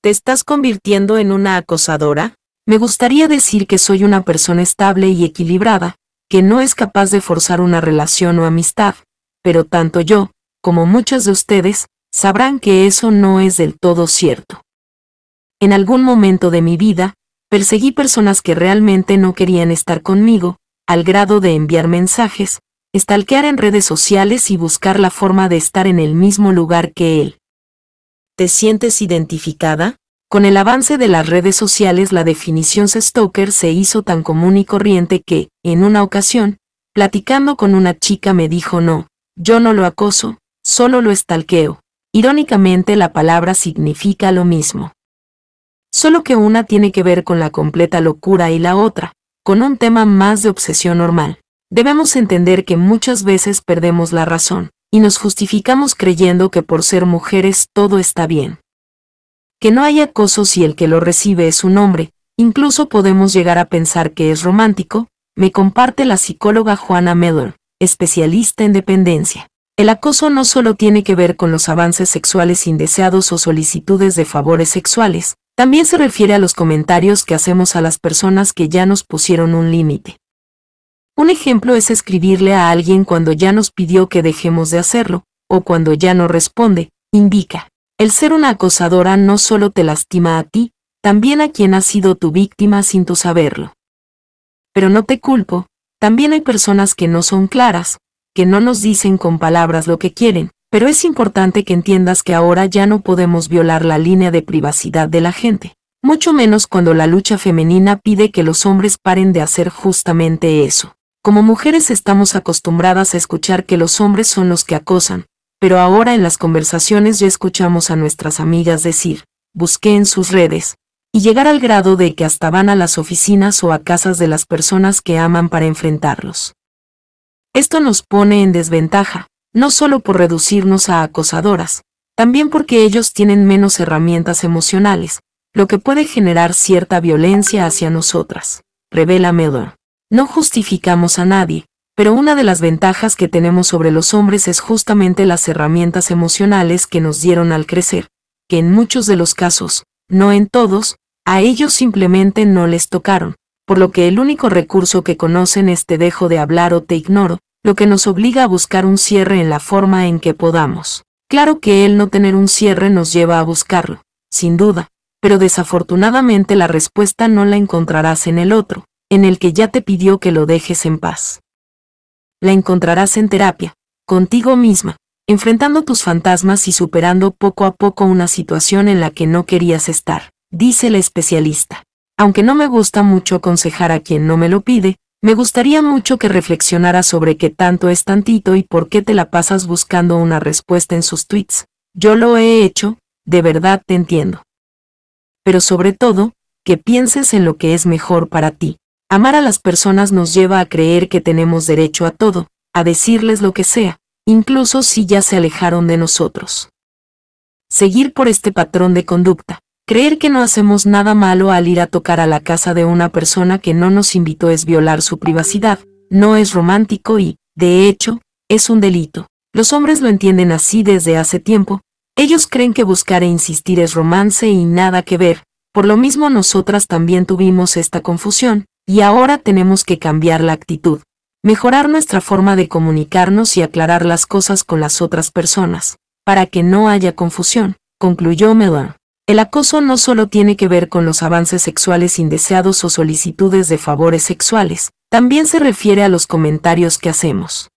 ¿Te estás convirtiendo en una acosadora? Me gustaría decir que soy una persona estable y equilibrada, que no es capaz de forzar una relación o amistad, pero tanto yo, como muchos de ustedes, sabrán que eso no es del todo cierto. En algún momento de mi vida, perseguí personas que realmente no querían estar conmigo, al grado de enviar mensajes, estalquear en redes sociales y buscar la forma de estar en el mismo lugar que él. ¿Te sientes identificada? Con el avance de las redes sociales la definición stalker se hizo tan común y corriente que, en una ocasión, platicando con una chica me dijo no, yo no lo acoso, solo lo estalqueo. Irónicamente la palabra significa lo mismo. Solo que una tiene que ver con la completa locura y la otra, con un tema más de obsesión normal. Debemos entender que muchas veces perdemos la razón, y nos justificamos creyendo que por ser mujeres todo está bien. Que no hay acoso si el que lo recibe es un hombre, incluso podemos llegar a pensar que es romántico, me comparte la psicóloga Juana Mellor, especialista en dependencia. El acoso no solo tiene que ver con los avances sexuales indeseados o solicitudes de favores sexuales, también se refiere a los comentarios que hacemos a las personas que ya nos pusieron un límite. Un ejemplo es escribirle a alguien cuando ya nos pidió que dejemos de hacerlo, o cuando ya no responde, indica. El ser una acosadora no solo te lastima a ti, también a quien ha sido tu víctima sin tu saberlo. Pero no te culpo, también hay personas que no son claras, que no nos dicen con palabras lo que quieren, pero es importante que entiendas que ahora ya no podemos violar la línea de privacidad de la gente, mucho menos cuando la lucha femenina pide que los hombres paren de hacer justamente eso. Como mujeres estamos acostumbradas a escuchar que los hombres son los que acosan, pero ahora en las conversaciones ya escuchamos a nuestras amigas decir, busqué en sus redes, y llegar al grado de que hasta van a las oficinas o a casas de las personas que aman para enfrentarlos. Esto nos pone en desventaja, no solo por reducirnos a acosadoras, también porque ellos tienen menos herramientas emocionales, lo que puede generar cierta violencia hacia nosotras, revela Mellor. No justificamos a nadie, pero una de las ventajas que tenemos sobre los hombres es justamente las herramientas emocionales que nos dieron al crecer, que en muchos de los casos, no en todos, a ellos simplemente no les tocaron, por lo que el único recurso que conocen es te dejo de hablar o te ignoro, lo que nos obliga a buscar un cierre en la forma en que podamos. Claro que el no tener un cierre nos lleva a buscarlo, sin duda, pero desafortunadamente la respuesta no la encontrarás en el otro, en el que ya te pidió que lo dejes en paz. La encontrarás en terapia, contigo misma, enfrentando tus fantasmas y superando poco a poco una situación en la que no querías estar, dice la especialista. Aunque no me gusta mucho aconsejar a quien no me lo pide, me gustaría mucho que reflexionara sobre qué tanto es tantito y por qué te la pasas buscando una respuesta en sus tweets. Yo lo he hecho, de verdad te entiendo. Pero sobre todo, que pienses en lo que es mejor para ti. Amar a las personas nos lleva a creer que tenemos derecho a todo, a decirles lo que sea, incluso si ya se alejaron de nosotros. Seguir por este patrón de conducta, creer que no hacemos nada malo al ir a tocar a la casa de una persona que no nos invitó es violar su privacidad, no es romántico y, de hecho, es un delito. Los hombres lo entienden así desde hace tiempo, ellos creen que buscar e insistir es romance y nada que ver, por lo mismo nosotras también tuvimos esta confusión, y ahora tenemos que cambiar la actitud, mejorar nuestra forma de comunicarnos y aclarar las cosas con las otras personas, para que no haya confusión, concluyó Melan. El acoso no solo tiene que ver con los avances sexuales indeseados o solicitudes de favores sexuales, también se refiere a los comentarios que hacemos.